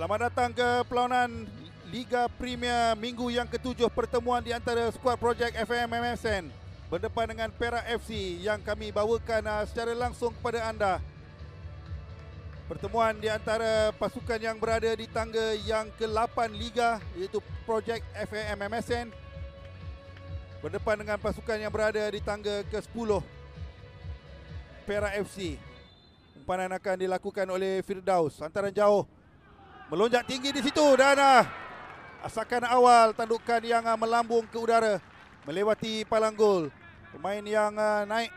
Selamat datang ke pelawanan Liga Premier minggu yang ketujuh pertemuan di antara skuad projek FM MSN berdepan dengan Perak FC yang kami bawakan ah, secara langsung kepada anda. Pertemuan di antara pasukan yang berada di tangga yang ke-8 Liga iaitu projek FAM MSN berdepan dengan pasukan yang berada di tangga ke-10 Perak FC. Umpanan akan dilakukan oleh Firdaus. Hantaran jauh melonjak tinggi di situ dan uh, asakan awal tandukan yang uh, melambung ke udara melewati palang gol pemain yang uh, naik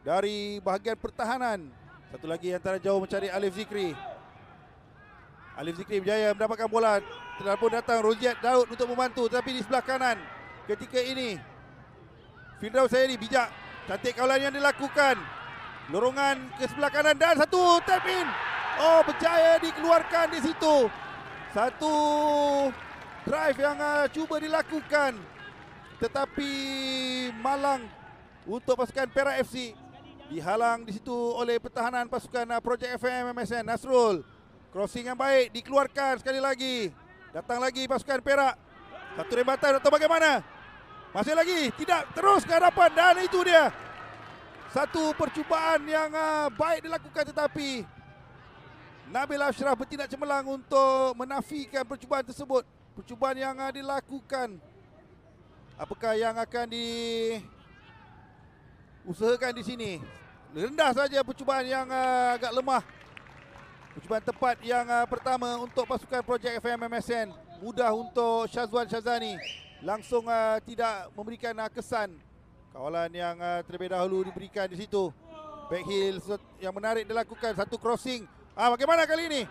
dari bahagian pertahanan satu lagi antara jauh mencari Alif Zikri Alif Zikri berjaya mendapatkan bola terlebih datang Roziat Daud untuk membantu tapi di sebelah kanan ketika ini Fidrau saya ini bijak cantik kawalan yang dilakukan lorongan ke sebelah kanan dan satu tap in Oh berjaya dikeluarkan di situ. Satu drive yang uh, cuba dilakukan. Tetapi malang untuk pasukan Perak FC. Dihalang di situ oleh pertahanan pasukan uh, Project FM MSN Nasrul. Crossing yang baik dikeluarkan sekali lagi. Datang lagi pasukan Perak. Satu rebatan atau bagaimana? Masih lagi. Tidak terus ke hadapan dan itu dia. Satu percubaan yang uh, baik dilakukan tetapi Nabil Ashraf bertindak cemerlang untuk menafikan percubaan tersebut. Percubaan yang dilakukan. Apakah yang akan di usahakan di sini? Rendah saja percubaan yang ah, agak lemah. Percubaan tepat yang ah, pertama untuk pasukan projek FMMSN. Mudah untuk Syazwan Syazani. Langsung ah, tidak memberikan kesan. Kawalan yang uh, terlebih dahulu diberikan di situ. Backheel yang menarik dilakukan. Satu crossing. Ah, bagaimana kali ini?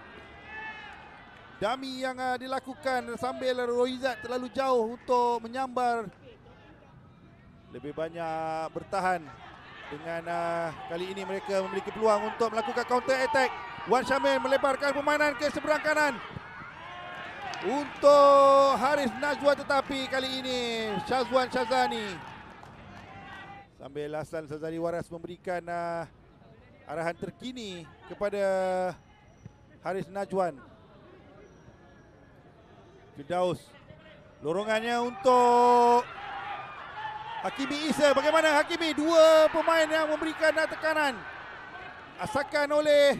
Dami yang uh, dilakukan sambil Roizat terlalu jauh untuk menyambar. Lebih banyak bertahan dengan uh, kali ini mereka memiliki peluang untuk melakukan counter attack. Wan Syamil melebarkan pemainan ke seberang kanan. Untuk Haris Najwa tetapi kali ini Syazwan Syazani. Sambil Hassan Syazani Waras memberikan uh, arahan terkini kepada... Haris Najwan. Kedaus. Lorongannya untuk Hakimi Isa. Bagaimana Hakimi? Dua pemain yang memberikan tekanan. asalkan oleh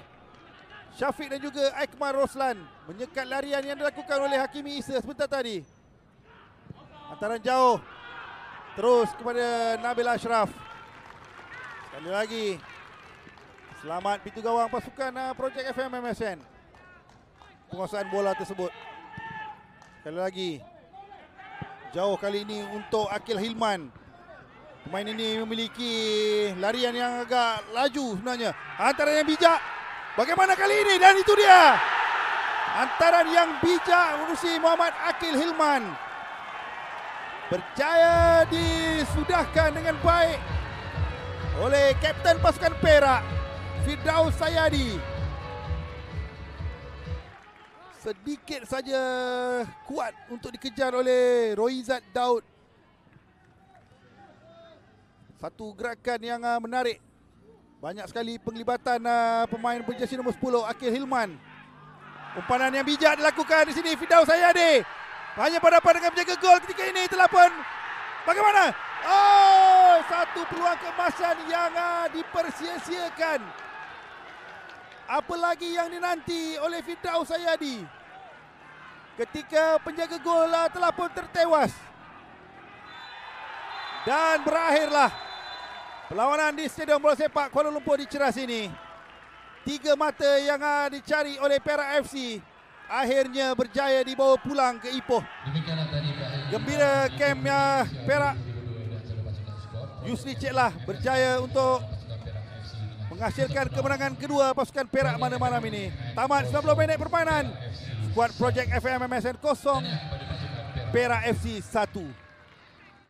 Syafiq dan juga Aikman Roslan. Menyekat larian yang dilakukan oleh Hakimi Isa sebentar tadi. Antaran jauh. Terus kepada Nabil Ashraf. Sekali lagi. Selamat pintu gawang pasukan ah, Projek FMMSN penguasaan bola tersebut. Sekali lagi. Jauh kali ini untuk Akil Hilman. Pemain ini memiliki larian yang agak laju sebenarnya. Antara yang bijak. Bagaimana kali ini? Dan itu dia. Antara yang bijak urusi Muhammad Akil Hilman. percaya disudahkan dengan baik oleh Kapten Pasukan Perak, Firdaus Sayadi sedikit saja kuat untuk dikejar oleh Roizat Daud. Satu gerakan yang ah, menarik. Banyak sekali penglibatan ah, pemain berjasi nombor 10, Akil Hilman. Umpanan yang bijak dilakukan di sini Fidau Sayade. Hanya pada berhadapan dengan penjaga gol ketika ini telah pun. Bagaimana? Oh, satu peluang kemasan yang uh, dipersia-siakan. Apa lagi yang dinanti oleh Fidau Sayadi? ketika penjaga gol telah pun tertewas. Dan berakhirlah perlawanan di Stadium Bola Sepak Kuala Lumpur di Ceras ini. Tiga mata yang dicari oleh Perak FC akhirnya berjaya dibawa pulang ke Ipoh. Gembira kem ya Perak. Yusri Ceklah berjaya untuk menghasilkan kemenangan kedua pasukan Perak mana malam ini. Tamat 90 minit permainan buat projek FMMSN kosong, Perak FC 1